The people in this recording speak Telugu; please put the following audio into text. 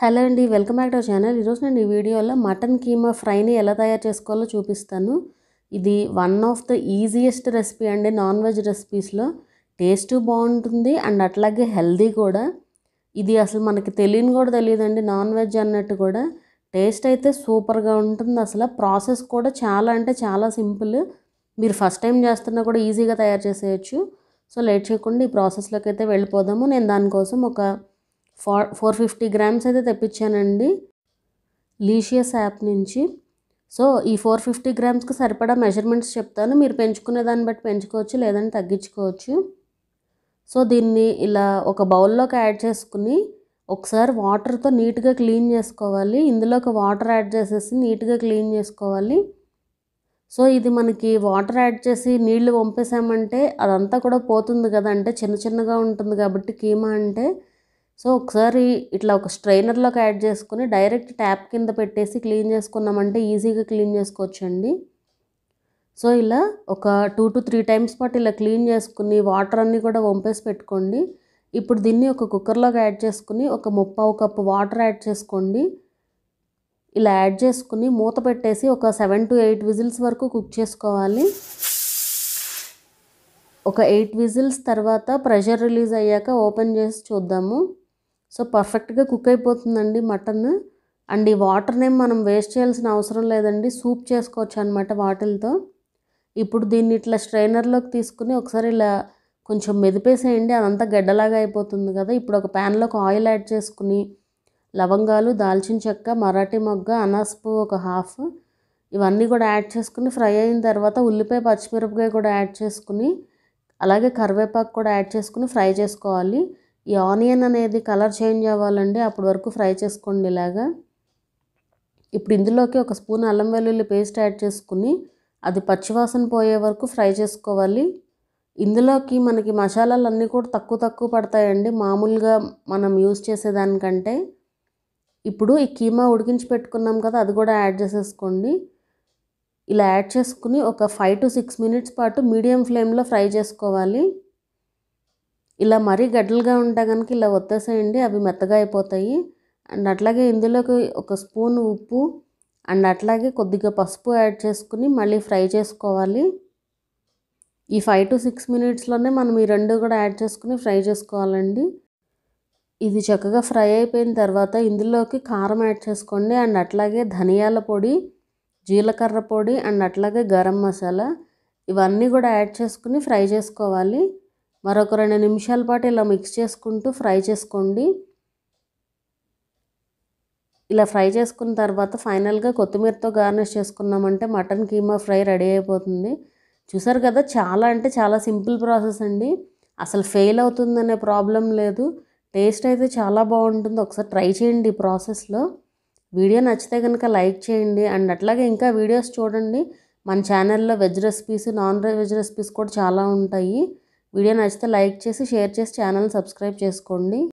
హలో అండి welcome back to our channel ఈరోజు నేను ఈ వీడియోలో మటన్ కీమా ఫ్రైని ఎలా తయారు చేసుకోవాలో చూపిస్తాను ఇది one of the easiest recipe అండి నాన్ వెజ్ రెసిపీస్లో టేస్ట్ బాగుంటుంది అండ్ అట్లాగే హెల్దీ కూడా ఇది అసలు మనకి తెలియని కూడా తెలియదండి నాన్ వెజ్ అన్నట్టు కూడా టేస్ట్ అయితే సూపర్గా ఉంటుంది అసలు ప్రాసెస్ కూడా చాలా అంటే చాలా సింపుల్ మీరు ఫస్ట్ టైం చేస్తున్నా కూడా ఈజీగా తయారు చేసేయచ్చు సో లేట్ చేయకుండా ఈ ప్రాసెస్లోకి అయితే వెళ్ళిపోదాము నేను దానికోసం ఒక ఫోర్ ఫోర్ ఫిఫ్టీ గ్రామ్స్ అయితే తెప్పించానండి లీషియస్ యాప్ నుంచి సో ఈ ఫోర్ ఫిఫ్టీ గ్రామ్స్కి సరిపడా మెజర్మెంట్స్ చెప్తాను మీరు పెంచుకునే దాన్ని బట్టి పెంచుకోవచ్చు లేదంటే తగ్గించుకోవచ్చు సో దీన్ని ఇలా ఒక బౌల్లోకి యాడ్ చేసుకుని ఒకసారి వాటర్తో నీట్గా క్లీన్ చేసుకోవాలి ఇందులోకి వాటర్ యాడ్ చేసేసి నీట్గా క్లీన్ చేసుకోవాలి సో ఇది మనకి వాటర్ యాడ్ చేసి నీళ్లు పంపేసామంటే అదంతా కూడా పోతుంది కదా అంటే చిన్న చిన్నగా ఉంటుంది కాబట్టి కీమా అంటే సో ఒకసారి ఇట్లా ఒక స్ట్రైనర్లోకి యాడ్ చేసుకుని డైరెక్ట్ ట్యాప్ కింద పెట్టేసి క్లీన్ చేసుకున్నామంటే ఈజీగా క్లీన్ చేసుకోవచ్చండి సో ఇలా ఒక టూ టు త్రీ టైమ్స్ పాటు ఇలా క్లీన్ చేసుకుని వాటర్ అన్నీ కూడా వంపేసి పెట్టుకోండి ఇప్పుడు దీన్ని ఒక కుక్కర్లోకి యాడ్ చేసుకుని ఒక ముప్పావు కప్పు వాటర్ యాడ్ చేసుకోండి ఇలా యాడ్ చేసుకుని మూత పెట్టేసి ఒక సెవెన్ టు ఎయిట్ విజిల్స్ వరకు కుక్ చేసుకోవాలి ఒక ఎయిట్ విజిల్స్ తర్వాత ప్రెషర్ రిలీజ్ అయ్యాక ఓపెన్ చేసి చూద్దాము సో పర్ఫెక్ట్గా కుక్ అయిపోతుందండి మటన్ అండ్ ఈ వాటర్ని మనం వేస్ట్ చేయాల్సిన అవసరం లేదండి సూప్ చేసుకోవచ్చు అనమాట వాటిలతో ఇప్పుడు దీన్ని ఇట్లా స్ట్రైనర్లోకి తీసుకుని ఒకసారి ఇలా కొంచెం మెదిపేసేయండి అదంతా గడ్డలాగా అయిపోతుంది కదా ఇప్పుడు ఒక ప్యాన్లోకి ఆయిల్ యాడ్ చేసుకుని లవంగాలు దాల్చిన చెక్క మరాఠీ మొగ్గ అనాస్పు ఒక హాఫ్ ఇవన్నీ కూడా యాడ్ చేసుకుని ఫ్రై అయిన తర్వాత ఉల్లిపాయ పచ్చిమిరపకాయ కూడా యాడ్ చేసుకుని అలాగే కరివేపాకు కూడా యాడ్ చేసుకుని ఫ్రై చేసుకోవాలి ఈ ఆనియన్ అనేది కలర్ చేంజ్ అవ్వాలండి అప్పటి వరకు ఫ్రై చేసుకోండి ఇలాగా ఇప్పుడు ఇందులోకి ఒక స్పూన్ అల్లం వెల్లుల్లి పేస్ట్ యాడ్ చేసుకుని అది పచ్చివాసన పోయే వరకు ఫ్రై చేసుకోవాలి ఇందులోకి మనకి మసాలాలు అన్నీ కూడా తక్కువ తక్కువ పడతాయండి మామూలుగా మనం యూజ్ చేసేదానికంటే ఇప్పుడు ఈ కీమా ఉడికించి పెట్టుకున్నాం కదా అది కూడా యాడ్ చేసేసుకోండి ఇలా యాడ్ చేసుకుని ఒక ఫైవ్ టు సిక్స్ మినిట్స్ పాటు మీడియం ఫ్లేమ్లో ఫ్రై చేసుకోవాలి ఇలా మరీ గడ్డలుగా ఉంటే కనుక ఇలా ఒత్తేసేయండి అవి మెత్తగా అయిపోతాయి అండ్ అట్లాగే ఇందులోకి ఒక స్పూన్ ఉప్పు అండ్ అట్లాగే కొద్దిగా పసుపు యాడ్ చేసుకుని మళ్ళీ ఫ్రై చేసుకోవాలి ఈ ఫైవ్ టు సిక్స్ మినిట్స్లోనే మనం ఈ రెండు కూడా యాడ్ చేసుకుని ఫ్రై చేసుకోవాలండి ఇది చక్కగా ఫ్రై అయిపోయిన తర్వాత ఇందులోకి కారం యాడ్ చేసుకోండి అండ్ అట్లాగే ధనియాల పొడి జీలకర్ర పొడి అండ్ అట్లాగే గరం మసాలా ఇవన్నీ కూడా యాడ్ చేసుకుని ఫ్రై చేసుకోవాలి మరొక రెండు నిమిషాల పాటు ఇలా మిక్స్ చేసుకుంటూ ఫ్రై చేసుకోండి ఇలా ఫ్రై చేసుకున్న తర్వాత ఫైనల్గా కొత్తిమీరతో గార్నిష్ చేసుకున్నామంటే మటన్ కీమా ఫ్రై రెడీ అయిపోతుంది చూసారు కదా చాలా అంటే చాలా సింపుల్ ప్రాసెస్ అండి అసలు ఫెయిల్ అవుతుందనే ప్రాబ్లం లేదు టేస్ట్ అయితే చాలా బాగుంటుంది ఒకసారి ట్రై చేయండి ఈ ప్రాసెస్లో వీడియో నచ్చితే కనుక లైక్ చేయండి అండ్ అట్లాగే ఇంకా వీడియోస్ చూడండి మన ఛానల్లో veg recipes non veg recipes కూడా చాలా ఉంటాయి వీడియో నచ్చితే లైక్ చేసి షేర్ చేసి ఛానల్ని సబ్స్క్రైబ్ చేసుకోండి